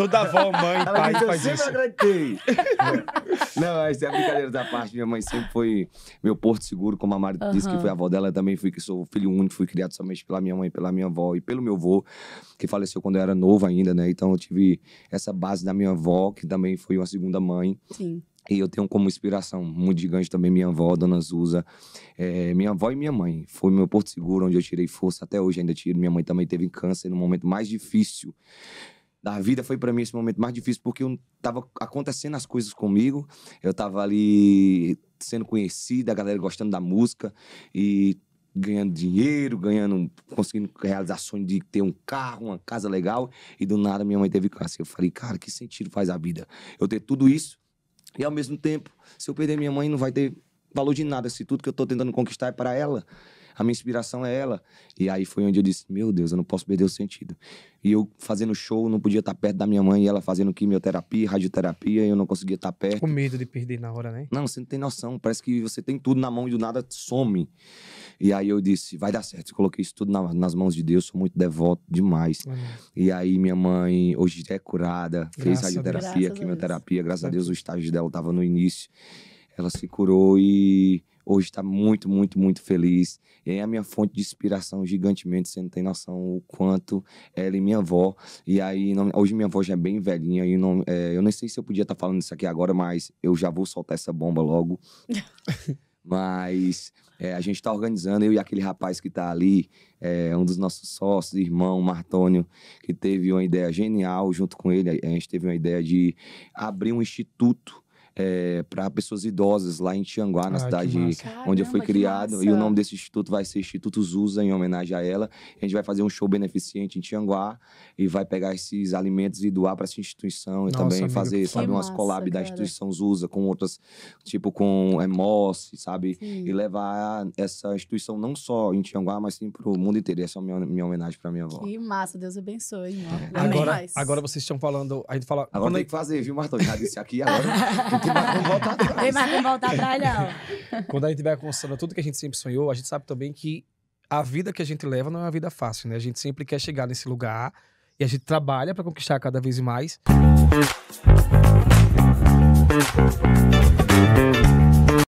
Toda avó, mãe, ela pai faz eu isso. Eu agradei. É. Não, mas é brincadeira da parte. Minha mãe sempre foi meu porto seguro, como a Mari uhum. disse que foi a avó dela. também fui, que sou filho único, fui criado somente pela minha mãe, pela minha avó e pelo meu avô, que faleceu quando eu era novo ainda, né? Então eu tive essa base da minha avó, que também foi uma segunda mãe. Sim. E eu tenho como inspiração muito gigante também minha avó, Dona Zuza. é, minha avó e minha mãe. Foi meu porto seguro, onde eu tirei força, até hoje ainda tiro. Minha mãe também teve câncer no momento mais difícil da vida foi para mim esse momento mais difícil porque eu tava acontecendo as coisas comigo, eu tava ali sendo conhecido, a galera gostando da música e ganhando dinheiro, ganhando, conseguindo realizar sonho de ter um carro, uma casa legal e do nada minha mãe teve câncer. Eu falei, cara, que sentido faz a vida? Eu ter tudo isso e ao mesmo tempo, se eu perder minha mãe, não vai ter valor de nada se tudo que eu tô tentando conquistar é para ela a minha inspiração é ela. E aí foi onde eu disse: Meu Deus, eu não posso perder o sentido. E eu fazendo show, não podia estar perto da minha mãe, e ela fazendo quimioterapia, radioterapia, eu não conseguia estar perto. Com tipo, medo de perder na hora, né? Não, você não tem noção. Parece que você tem tudo na mão e do nada some. E aí eu disse: Vai dar certo. Eu coloquei isso tudo na, nas mãos de Deus, sou muito devoto demais. Amém. E aí minha mãe hoje é curada, fez graças radioterapia, graças quimioterapia. Graças a Deus, o estágio dela estava no início ela se curou e hoje está muito, muito, muito feliz. É a minha fonte de inspiração gigantemente, você não tem noção o quanto ela e minha avó. E aí, não, hoje minha avó já é bem velhinha, e não, é, eu nem sei se eu podia estar tá falando isso aqui agora, mas eu já vou soltar essa bomba logo. mas é, a gente está organizando, eu e aquele rapaz que está ali, é, um dos nossos sócios, irmão, Martônio, que teve uma ideia genial junto com ele. A gente teve uma ideia de abrir um instituto é, para pessoas idosas lá em Tianguá, ah, na cidade onde eu fui criado. E o nome desse instituto vai ser Instituto Zusa, em homenagem a ela. A gente vai fazer um show beneficente em Tianguá e vai pegar esses alimentos e doar para essa instituição. E Nossa, também fazer, sabe, massa, umas collab cara. da instituição Zusa com outras, tipo com Emoss, é, sabe? Sim. E levar essa instituição não só em Tianguá, mas sim para o mundo inteiro. Essa é a minha, minha homenagem para minha avó. Que massa, Deus abençoe. É. Agora, agora vocês estão falando. A gente fala. Agora tem aí... que fazer, viu, Martão? Já disse aqui agora. mais não volta atrás. Tem mais como voltar atrás, não. Quando a gente vai conquistando tudo que a gente sempre sonhou, a gente sabe também que a vida que a gente leva não é uma vida fácil, né? A gente sempre quer chegar nesse lugar e a gente trabalha para conquistar cada vez mais.